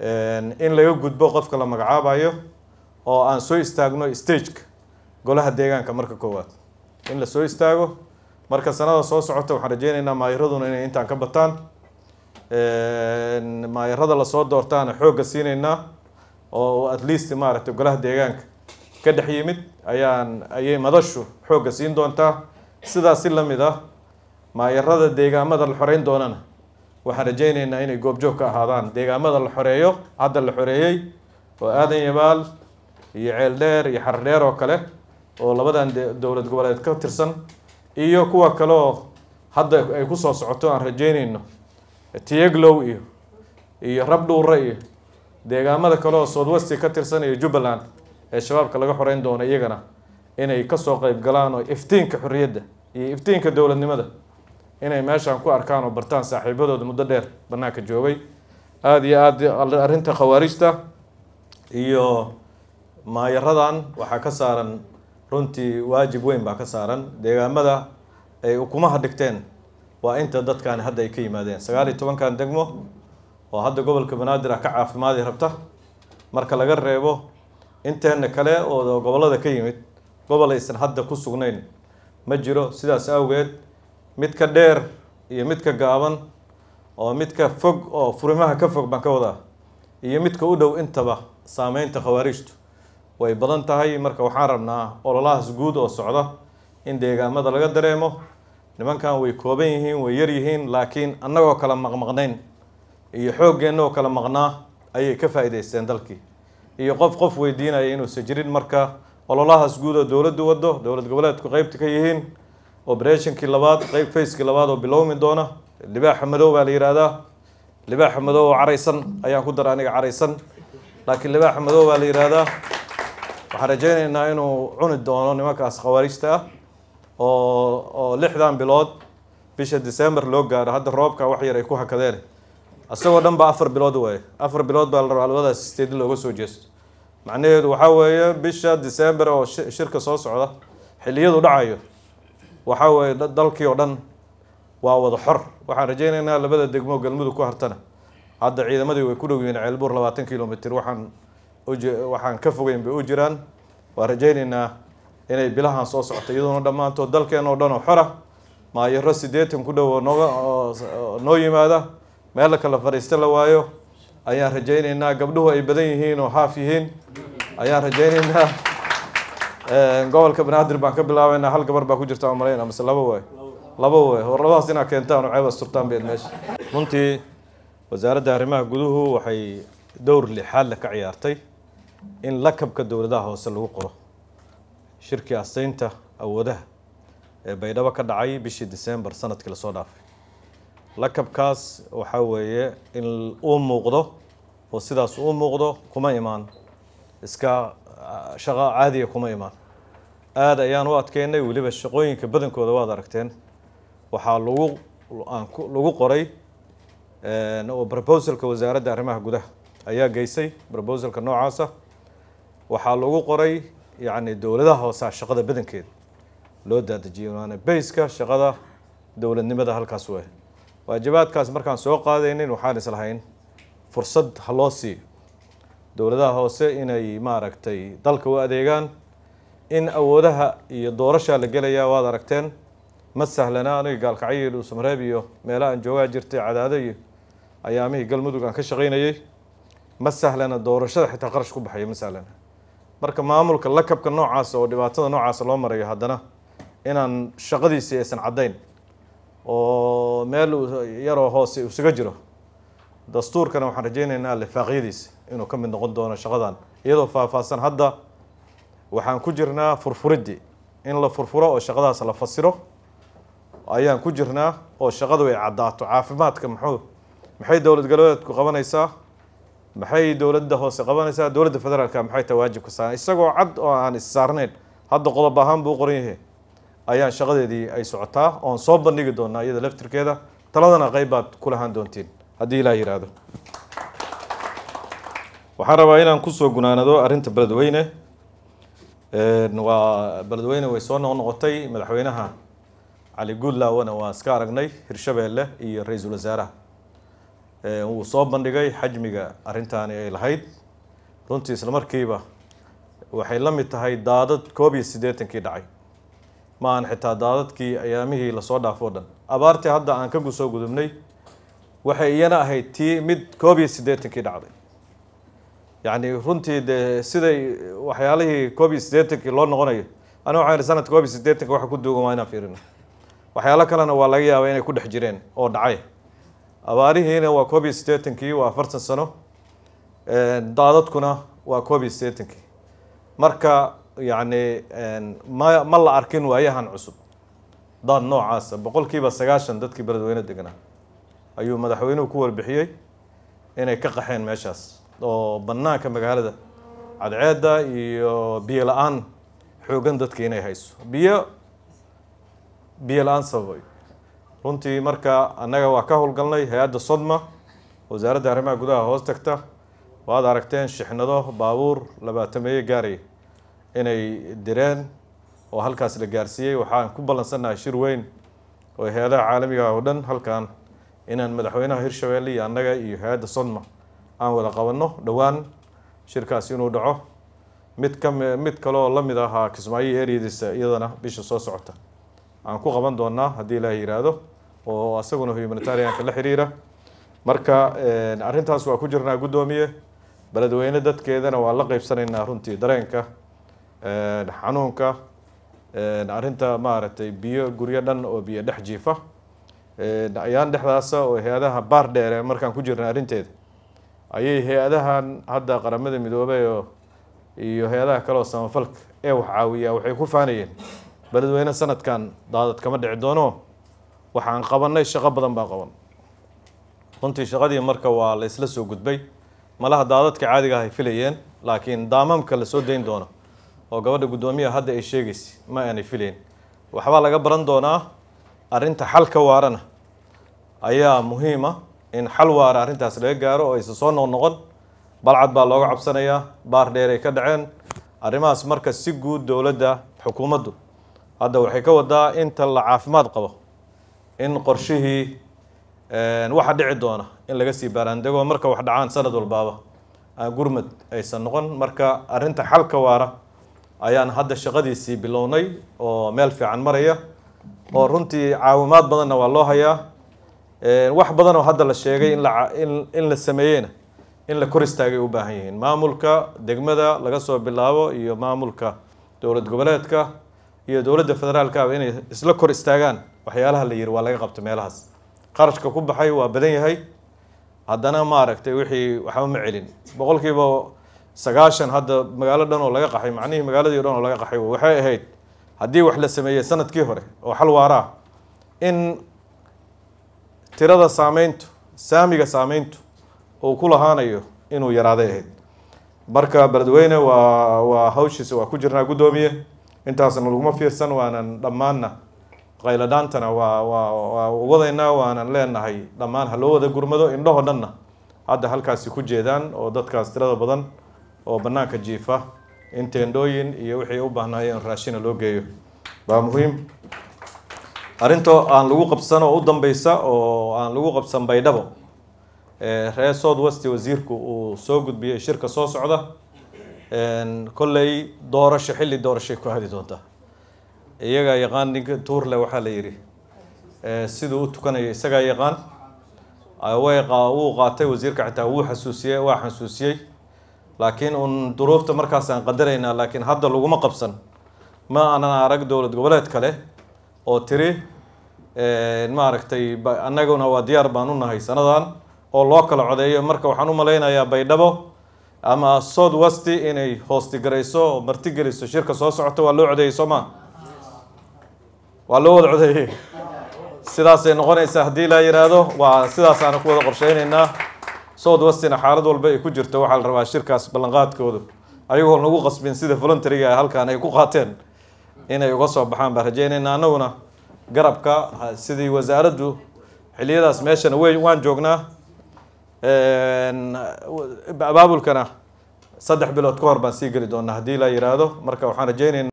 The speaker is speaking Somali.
in laga gudbo qofka la magacaabayo oo aan soo istaagno stageka golaha deegaanka marka koowaad in la soo istaago marka sanada soo socota waxaan rajeynaynaa maayaraduna inay intaan ka bataan maayarada lasoo doortaana xoogga siineynaa oo at least maaragtay golaha deegaanka ka dhex yimid ayaan ayay madashu xoogga siin doontaa sidaasi la mid ah maayarada deegaamada la xoreyn doonana waxaan rajaynaynaa inay goobjoog ka ahaadaan deegaamada la xoreeyo hadda la xoreeyey oo aadan yabaal iyo ceeldheer iyo xardheer oo kale oo labadan dowlad goboleed ka tirsan iyo kuwa kale oo hadda ay kusoo socoto aan rajaynayno tiyaglow iyo iyo rabdhuure iyo deegaamada kale oo southwesti ka tirsan iyo jubbaland ee shabaabka laga xoreyn doono iyagana inay ka soo qeyb galaan oo iftiinka xorriyadda iyo iftiinka dowladnimada inay meeshaan ku arkaan oo bartaan saaxiibadooda muddo dheer banaanka joogay aada iyo aada arrinta khawaarijta iyo maayaradan waxaa ka saaran runtii waajib weyn baa ka saaran deegaamada ay ukumaha dhigteen waa inta dadkan hadda ay ka yimaadeen sagaal iyo tobankan degmo oo hadda gobolka banaadir ah ka caafimaadi rabta marka laga reebo inteena kale oo gobollada ka yimid gobol aysan hadda ku sugnayn ma jiro sidaas awgeed midka dheer iyo midka gaaban oo midka fog oo furimaha ka fog baan ka wadaa iyo midka u dhow intaba saameynta khawaarijtu way badan tahay marka waxaan rabnaa ololahaas guud oo socda in deegaamada laga dareemo nimankan way kooban yihiin way yar yihiin laakiin annagoo kala maqmaqnayn iyo xooggeenna oo kala maqnaa ayay ka faa'iidaysteen dalkii iyo qof qof weydiinaya inuusan jirin marka ololahaas guud oo dowladdu wado dowlad goboleedku qaybta ka yihiin oo labaad qeyb fayskii labaad oo bilowmi doona libaaxa madow baa la yihahdaa libaaxa madow oo caraysan ayaan ku dara aniga caraysan laakiin libaaxa madow baa la yihahdaa waxaan rajaynaynaa inuu cuni doono nimankaas khawaarijta ah oo oo lixdan bilood bisha december loo gaaro hadda roobka wax yar ay ku hakadeen isagoo dhan baa afar bilood waaye afar bilood baa la rabaa labadaas steedi looga soo jeesto macnaheedu waxaa weeye bisha december oo shirka soo socda xilliyadu dhacayo waxa weeye dalkii oo dhan waa wada xor waxaan rajaynaynaa labada degmo galmudug ku hartana hadda ciidamadii way ku dhow yihiin ceelbuur labaatan kilomitr waxaan waxaan ka fogeyn bay u jiraan waan rajaynaynaa inay bilahaan soo socoto iyadoona dhammaantood dalkeen oo dhan oo xora maayaro sideetan ku dhow oo noo yimaada meel kala fadhiista la waayo ayaan rajaynaynaa gabdhuhu ay badan yihiin oo haaf yihiin ayaan rajaynaynaa gobolka banaadir baan ka bilaabayna hal gabar baa ku jirta malayna mise laba waay laba waay hor labadaas inaad keentaan oo ceeb asturtaan beed meesha runtii wasaaradda arrimaha guduhu waxay dowr lixaadle ka ciyaartay in lakabka dowladaha hoose lagu qoro shirkii aseynta awoodaha ee baydhabo ka dhacay bishii disembar sanadkii lasoo dhaafay lakabkaas waxaa weeye in uu muuqdo oo sidaas uu muuqdo kuma imaan iska shaqo caadiga kuma imaan aada ayaan u adkeynay weliba shaqooyinka badankooda waad aragteen waxaa lagu lagu qoray oo eh, proposalka wasaaradda arrimaha gudaha ayaa geysay proposalka noocaasa waxaa lagu qoray yacni dowladaha hoosaa shaqada badankeeda loo daadejiyey waana bayska shaqada dowladnimada halkaas weh waajibaadkaas markaan soo qaadaynin waxaan islahayn fursad ha loo siiyo dowladaha hoose inay maaragtay dalka u adeegaan in awoodaha iyo doorashaa la gelayaa waad aragteen ma sahlana aniga gaalkacyil uusamareeb iyo meela aan joogaa jirtay cadaado ayaamihii galmudug aan ka shaqaynayay ma sahlana doorashada xitaa qarash ku baxaya ma sahlana marka maamulka lakabka noocaas oo dhibaatada noocaas loo marayo haddana inaan shaqadiisii aysan caddayn oo meel yaroo hoose isaga jiro dastuurkana waxaan rajaynaynaa lifaaqyadiis inuu ka mid noqon doono shaqadan iyadoo faahfaahsan hadda waxaan ku jirnaa furfuriddii in la furfuro oo shaqadaas la fasiro ayaan ku jirnaa oo shaqadu ay caddaato caafimaadka muxuu maxay dowlad galbeedku qabanaysaa maxay dowladda hoose qabanaysaa dowladda federaalka maxay ta waajibka saaran isagoo cad oo aan issaarnayn hadda qodob ahaan buu qoran yahay ayaan shaqadeedii ay socotaa oon soo bandhigi doonaa iyada laftirkeeda taladana qayb baad ku lahaan doontiin haddii ilaah yidhaahdo waxaan rabaa inaan kusoo gunaanado arrinta beledweyne waa beledweyne way soo noqnoqotay madaxweynaha cali guudlaawana waa iska aragnay hirshabeelle iyo ra-iisul wasaaraha wuu soo bandhigay xajmiga arrintaani ay lahayd runtii islamarkiiba waxay la mid tahay daadad koob iyo siddeetankii dhacay ma aan xitaa daadadkii ayaamihii lasoo dhaafo dhan abaartii hadda aan ka soo gudubnay waxay iyana ahayd tii mid koob iyo siddeetankii dhacday yacni runtii dee siday waxyaalihii koob iyo siddeetankii loo noqonayo aniga waxaan sanadka koob iyo siddeetanka waxa ku duugamaa inaan fiirino waxyaalo kalena waa laga yaabaa inay ku dhex jireen oo dhacay abaarihiina waa koob iyo siddeetankii waa afartan sano daadadkuna waa koob iyo siddeetankii marka yacni ma ma la arkin waayahan cusub daad noocaasa boqolkiiba sagaashan dadkii beledweyne deganaa ayuu madaxweynuhu ku warbixiyey inay ka qaxeen meeshaas oo bannaanka magaalada cadceedda iyo biyo la-aan xoogan dadka inay hayso biyo biyo la-aan sababay runtii marka annaga waa ka howlgalnay hay-adda sodma wasaaradda arrimaha gudaha hoos tagta waad aragteen shixnado baabuur labaatameeye gaaray inay direen oo halkaas la gaarsiiyey waxaan ku ballansannahay shir weyn oo hay-adaha caalamiga ah oo dhan halkan inaan madaxweynaha hirshabeelle iyo annaga iyo hay-adda sodma aan wada qabanno dhowaan shirkaasi inuu dhaco mid kami mid kale oo lamid ahaa kismaayo eryadiisa iyadana bisha soo socota aan ku qaban doonaa haddii ilaah yiraahdo oo asaguna humanitarianka la xiriira marka arrintaas waa ku jirnaa guddoomiye beledweyne dadkeedana waa la qeybsanaynaa runtii dareenka xanuunka arrinta maaragtay biyo guryo dhan oo biyo dhex jiifa ayaan dhexdaasa oo hay-adaha baar dheere markaan ku jirna arrinteeda ayay hay-adahan hadda qaramada midoobey oo iyo hay-adaha kale oo samafalka ee wax caawiya waxay ku faanayeen beledweyne sanadkan daadad kama dhici doono waxaan qabanay shaqo badan baa qaban runtii shaqadii marka waa laysla soo gudbay malaha daadadka caadiga ahay filayeen laakiin daamamka lasoo dayn doono oo gabadha guddoomiyaha hadda ay sheegaysa ma aanay filayn waxbaa laga baran doonaa arrinta xalka waarana ayaa muhiima in xal waara arrintaas laga gaaro oo aysan soo noqnoqon balcad baa looga cabsanayaa baar dheer ay ka dhaceen arrimahaas marka si guud dowladda xukuumaddu hadda waxay ka wadaa inta la caafimaad qabo in qorshihii waxa dhici doona in laga sii baaraandego marka wax dhacaan sanad walbaaba aan ah, gurmad aysan noqon marka arrinta xalka waara ayaan hadda shaqadiisii bilownay oo meel fiican maraya oo runtii caawimaad badanna waa loo hayaa wax badan oo hadda la sheegay in la lain la sameeyeyna in la kor istaagay u baahan yihiin maamulka degmada laga soo bilaabo iyo maamulka dowlad goboleedka iyo dowladda federaalkaaba inay isla kor istaagaan waxyaalaha la yiri waa laga qabta meelahaas qarashka ku baxay waa badan yahay haddana maaragtay wixii waxba ma celin boqol kiiba sagaashan hadda magaalo dhan oo laga qaxay macnihii magaaladiio dhan oo laga qaxay waxay ahayd haddii wax la sameeyey sanadkii hore oo xal waara in tirada saameyntu saamiga saameyntu uu ku lahaanayo inuu yaraaday ahayd marka beledweyne waa waa hawshiisa waa ku jirnaa guddoomiye intaasna laguma fiirsan waanan dhammaanna qayladhaantana waa waa waa wadaynaa waanan leenahay dhammaan haloo wada gurmado indhahoo dhanna hadda halkaasi ku jeedaan oo dadkaas tirada badan oo bannaanka jiifa in teendhooyin iyo wixii u baahnaayeen raashina loo geeyo waa muhiim arintoo aan lagu qabsan oo u dambeysa oo aan lagu qabsan baydhabo ree south west wasiirku uu soo gudbiyey shirka soo socda kolley doorasho xilli doorashay ku hadi doontaa iyagaa yaqaan ninka tuurle waxaa la yidhi siduu u tukanaya isagaa yaqaan wuu qaatay wasiirka xitaa wuu xasuusiyey waa xasuusiyey laakiin un duruufta markaasaan qadaraynaa laakiin hadda laguma qabsan ma aanan arag dowlad goboleed kale oo tiri eh, maaragtay annaguna waa diyaar baan u nahay sanadan oo loo kala codeeyo marka waxaan u malaynayaa baydhabo ama soud westi inay hoostigarayso oo martigeliso shirka soo socota waa loo codeeyey soo maa waa loo wada codeeyey sidaasay noqonaysaa haddii laa yidhaahdo waa sidaasaana ku wada qorsheyneynaa soud westina xaalad walba ay ku jirto waxaa la rabaa shirkaas ballanqaadkoodu ayagoo nagu qasbin sida voluntaryga ah, halkan ay ku qaateen inay uga soo baxaan baan rajeynayna annaguna garabka sidii wasaaraddu xiliyadaas meeshana wey waan joognaa abaabulkana saddex bilood ka hor baan sii geli doonaa haddii la yiraahdo marka waxaan rajeynaynaa